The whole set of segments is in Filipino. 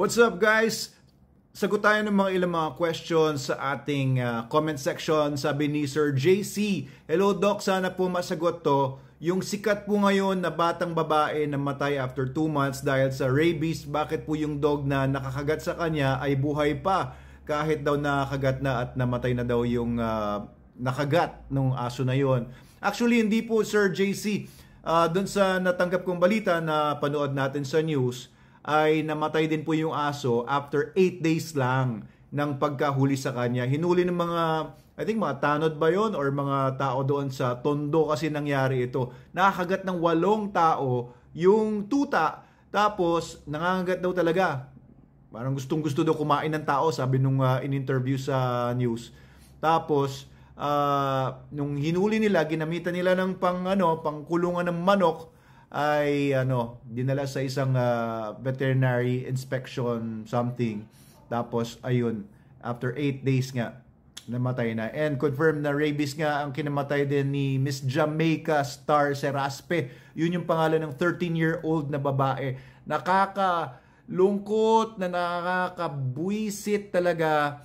What's up guys? Sagot tayo ng mga ilang mga questions sa ating uh, comment section. Sabi ni Sir JC, Hello Doc, sana po masagot to. Yung sikat po ngayon na batang babae na matay after 2 months dahil sa rabies, bakit po yung dog na nakakagat sa kanya ay buhay pa kahit daw nakagat na at namatay na daw yung uh, nakagat nung aso na yon. Actually, hindi po Sir JC. Uh, ah, Doon sa natanggap kong balita na panood natin sa news, ay namatay din po yung aso after 8 days lang ng pagkahuli sa kanya. Hinuli ng mga, I think mga tanod ba yon or mga tao doon sa tondo kasi nangyari ito. Nakakagat ng walong tao yung tuta tapos nangangagat daw talaga. Parang gustong gusto daw kumain ng tao sabi nung uh, in-interview sa news. Tapos uh, nung hinuli nila, ginamitan nila ng pang ano, pangkulungan ng manok ay ano, dinala sa isang uh, veterinary inspection something. Tapos ayun, after 8 days nga namatay na. And confirmed na rabies nga ang kinamatay din ni Miss Jamaica Star Seraspe. Yun yung pangalan ng 13-year-old na babae. Nakaka lungkot na nakakabwisit talaga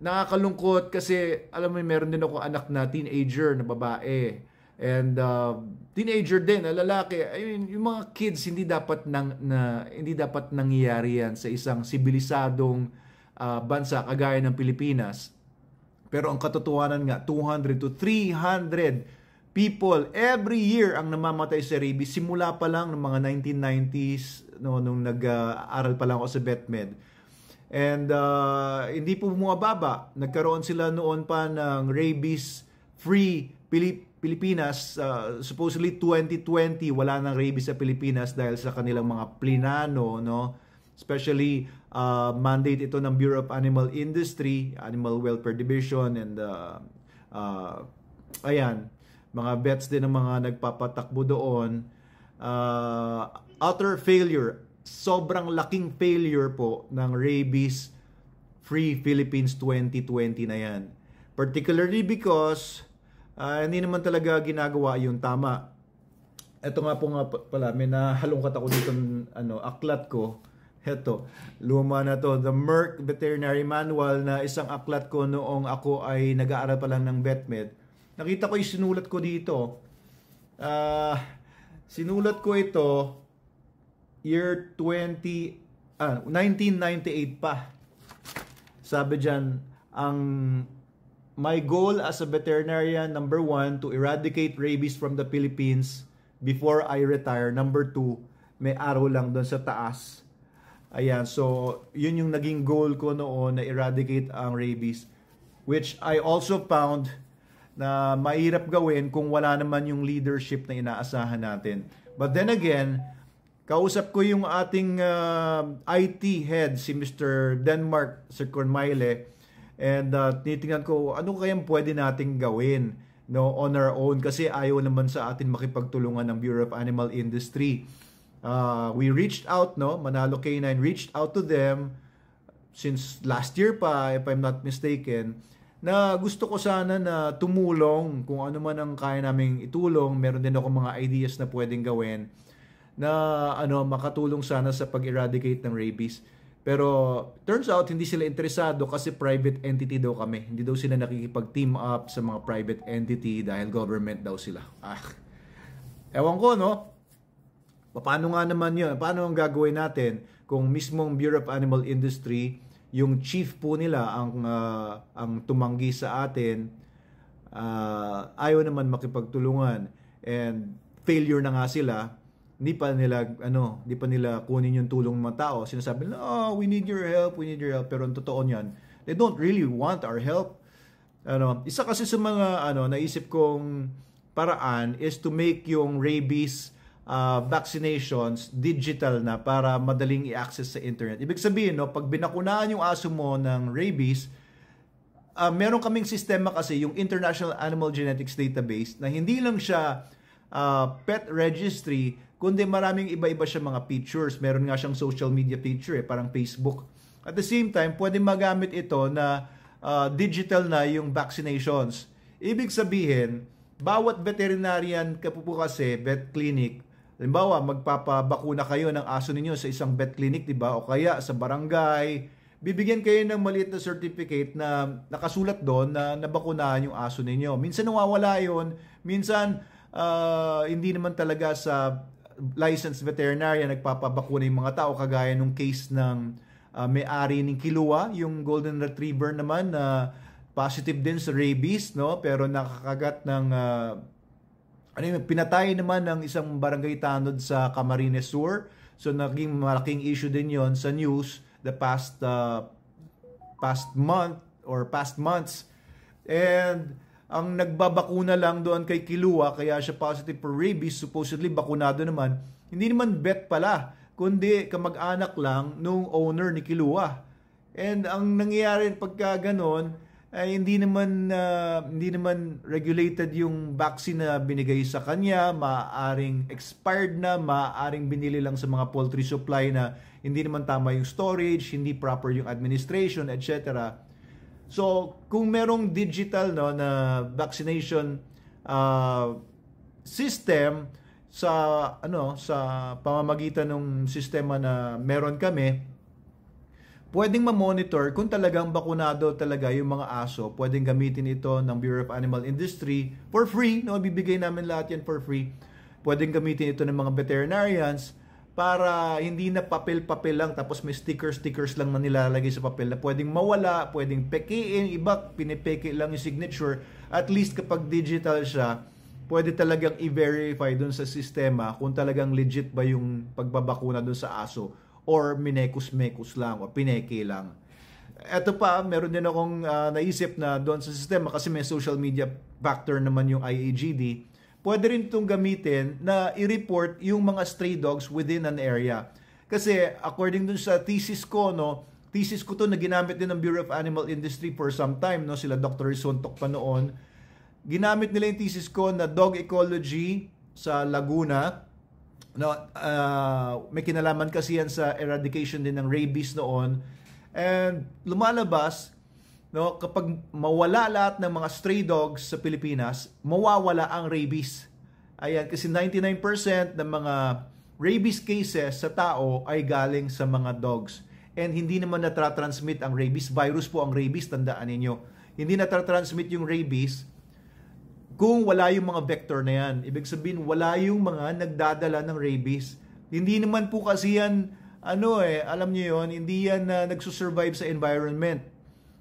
nakakalungkot kasi alam mo meron din ako anak na teenager na babae And uh, teenager din, lalaki, I mean, yung mga kids hindi dapat nang na, hindi dapat nangyayari yan sa isang sibilisadong uh, bansa kagaya ng Pilipinas. Pero ang katotohanan nga 200 to 300 people every year ang namamatay sa rabies simula pa lang ng mga 1990s no nung nag-aral uh, pa lang ako sa vetmed. And uh, hindi po bumababa. Nagkaroon sila noon pa ng rabies free Pilip Pilipinas, uh, supposedly 2020, wala nang rabies sa Pilipinas dahil sa kanilang mga plinano, no? Especially, uh, mandate ito ng Bureau of Animal Industry, Animal Welfare Division, and uh, uh, ayan, mga vets din ng mga nagpapatakbo doon. Uh, utter failure, sobrang laking failure po ng rabies Free Philippines 2020 na yan. Particularly because uh, hindi naman talaga ginagawa yung tama. Ito nga po nga pala, may nahalungkat ako dito ano, aklat ko. Heto, luma na to. The Merck Veterinary Manual na isang aklat ko noong ako ay nag-aaral pa lang ng vetmed. Nakita ko yung sinulat ko dito. Uh, sinulat ko ito year 20, ah, 1998 pa. Sabi dyan, ang my goal as a veterinarian, number one, to eradicate rabies from the Philippines before I retire. Number two, may arrow lang doon sa taas. Ayan, so yun yung naging goal ko noon na eradicate ang rabies. Which I also found na mahirap gawin kung wala naman yung leadership na inaasahan natin. But then again, kausap ko yung ating uh, ah, IT head, si Mr. Denmark Sir Cornmile, And uh, titingnan ko ano kayang pwede nating gawin no on our own kasi ayaw naman sa atin makipagtulungan ng Bureau of Animal Industry. Uh, we reached out, no? Manalo K9 reached out to them since last year pa, if I'm not mistaken, na gusto ko sana na tumulong kung ano man ang kaya naming itulong. Meron din ako mga ideas na pwedeng gawin na ano makatulong sana sa pag-eradicate ng rabies. Pero turns out hindi sila interesado kasi private entity daw kami. Hindi daw sila nakikipag-team up sa mga private entity dahil government daw sila. Ah. Ewan ko no. Paano nga naman 'yon? Paano ang gagawin natin kung mismong Bureau of Animal Industry yung chief po nila ang uh, ang tumanggi sa atin uh, ayaw naman makipagtulungan and failure na nga sila hindi pa nila ano, hindi pa nila kunin yung tulong ng mga tao. Sinasabi nila, "Oh, we need your help, we need your help." Pero ang totoo niyan, they don't really want our help. Ano, isa kasi sa mga ano naisip kong paraan is to make yung rabies uh, vaccinations digital na para madaling i-access sa internet. Ibig sabihin, no, pag binakunahan yung aso mo ng rabies, uh, meron kaming sistema kasi yung International Animal Genetics Database na hindi lang siya uh, pet registry kundi maraming iba-iba siya mga features. Meron nga siyang social media feature, eh, parang Facebook. At the same time, pwede magamit ito na uh, digital na yung vaccinations. Ibig sabihin, bawat veterinarian kapupo kasi, vet clinic, Halimbawa, magpapabakuna kayo ng aso ninyo sa isang vet clinic, di ba? O kaya sa barangay. Bibigyan kayo ng maliit na certificate na nakasulat doon na nabakunahan yung aso ninyo. Minsan nawawala yon Minsan, uh, hindi naman talaga sa licensed veterinarian nagpapabakuna yung mga tao kagaya nung case ng uh, may-ari ng Kilua, yung golden retriever naman na uh, positive din sa rabies, no? Pero nakakagat ng uh, ano yung pinatay naman ng isang barangay tanod sa Camarines Sur. So naging malaking issue din yon sa news the past uh, past month or past months. And ang nagbabakuna lang doon kay Kilua, kaya siya positive for rabies, supposedly bakunado naman, hindi naman bet pala, kundi kamag-anak lang nung owner ni Kilua. And ang nangyayari pagka ganon, ay hindi naman uh, hindi naman regulated yung vaccine na binigay sa kanya, maaring expired na, maaring binili lang sa mga poultry supply na hindi naman tama yung storage, hindi proper yung administration, etc. So, kung merong digital no na vaccination uh, system sa ano sa pamamagitan ng sistema na meron kami, pwedeng ma-monitor kung talagang bakunado talaga yung mga aso. Pwedeng gamitin ito ng Bureau of Animal Industry for free. No, bibigay namin lahat yan for free. Pwedeng gamitin ito ng mga veterinarians para hindi na papel-papel lang tapos may sticker-stickers lang na nilalagay sa papel na pwedeng mawala, pwedeng pekiin, iba pinipeki lang yung signature. At least kapag digital siya, pwede talagang i-verify dun sa sistema kung talagang legit ba yung pagbabakuna dun sa aso or minekus-mekus lang o pineki lang. Ito pa, meron din akong uh, naisip na doon sa sistema kasi may social media factor naman yung IAGD e pwede rin itong gamitin na i-report yung mga stray dogs within an area. Kasi according dun sa thesis ko, no, thesis ko to na ginamit din ng Bureau of Animal Industry for some time, no, sila Dr. Suntok pa noon. Ginamit nila yung thesis ko na dog ecology sa Laguna. No, uh, may kinalaman kasi yan sa eradication din ng rabies noon. And lumalabas no, kapag mawala lahat ng mga stray dogs sa Pilipinas, mawawala ang rabies. Ayan, kasi 99% ng mga rabies cases sa tao ay galing sa mga dogs. And hindi naman natra-transmit ang rabies. Virus po ang rabies, tandaan ninyo. Hindi natra-transmit yung rabies kung wala yung mga vector na yan. Ibig sabihin, wala yung mga nagdadala ng rabies. Hindi naman po kasi yan, ano eh, alam niyo yon hindi yan uh, nagsusurvive sa environment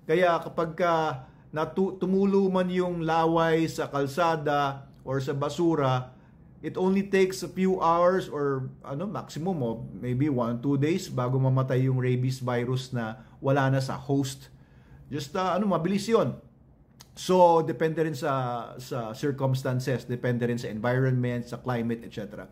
kaya kapag ka natu- tumulo man yung laway sa kalsada or sa basura, it only takes a few hours or ano maximum of maybe 1 2 days bago mamatay yung rabies virus na wala na sa host. Just uh, ano mabilis 'yon. So depende rin sa sa circumstances, depende rin sa environment, sa climate, etc.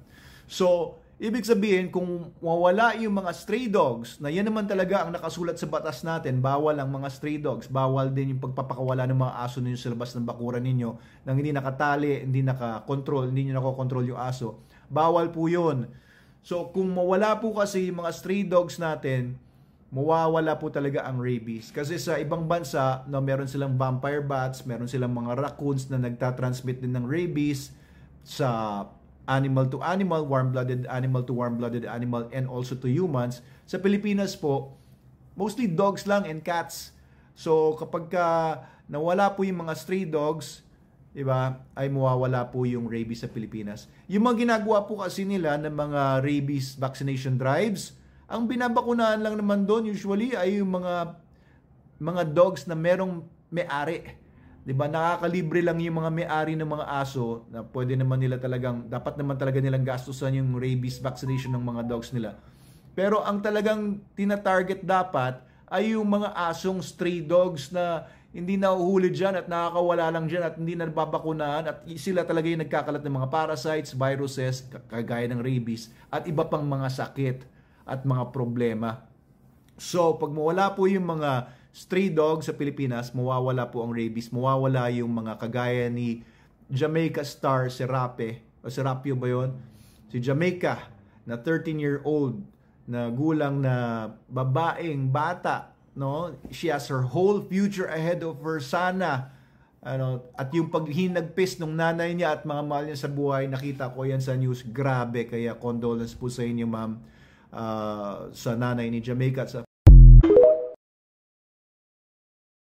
So Ibig sabihin, kung mawala yung mga stray dogs, na yan naman talaga ang nakasulat sa batas natin, bawal ang mga stray dogs, bawal din yung pagpapakawala ng mga aso ninyo sa labas ng bakuran ninyo, nang hindi nakatali, hindi nakakontrol, hindi nyo nakokontrol yung aso. Bawal po yun. So, kung mawala po kasi yung mga stray dogs natin, mawawala po talaga ang rabies. Kasi sa ibang bansa, no, meron silang vampire bats, meron silang mga raccoons na nagtatransmit din ng rabies sa animal to animal, warm-blooded animal to warm-blooded animal, and also to humans. Sa Pilipinas po, mostly dogs lang and cats. So kapag ka nawala po yung mga stray dogs, 'di ba? Ay mawawala po yung rabies sa Pilipinas. Yung mga ginagawa po kasi nila ng mga rabies vaccination drives, ang binabakunahan lang naman doon usually ay yung mga mga dogs na merong may-ari. 'di ba? Nakakalibre lang yung mga may-ari ng mga aso na pwede naman nila talagang dapat naman talaga nilang gastusan yung rabies vaccination ng mga dogs nila. Pero ang talagang tina-target dapat ay yung mga asong stray dogs na hindi nahuhuli dyan at nakakawala lang dyan at hindi nababakunahan at sila talaga yung nagkakalat ng mga parasites, viruses, kagaya ng rabies at iba pang mga sakit at mga problema. So, pag mawala po yung mga stray dog sa Pilipinas, mawawala po ang rabies, mawawala yung mga kagaya ni Jamaica star si Rape, o si Rapio ba yun? Si Jamaica na 13-year-old na gulang na babaeng bata, no? She has her whole future ahead of her sana. Ano, at yung paghinagpis ng nanay niya at mga mahal niya sa buhay, nakita ko yan sa news. Grabe, kaya condolence po sa inyo, ma'am, uh, sa nanay ni Jamaica sa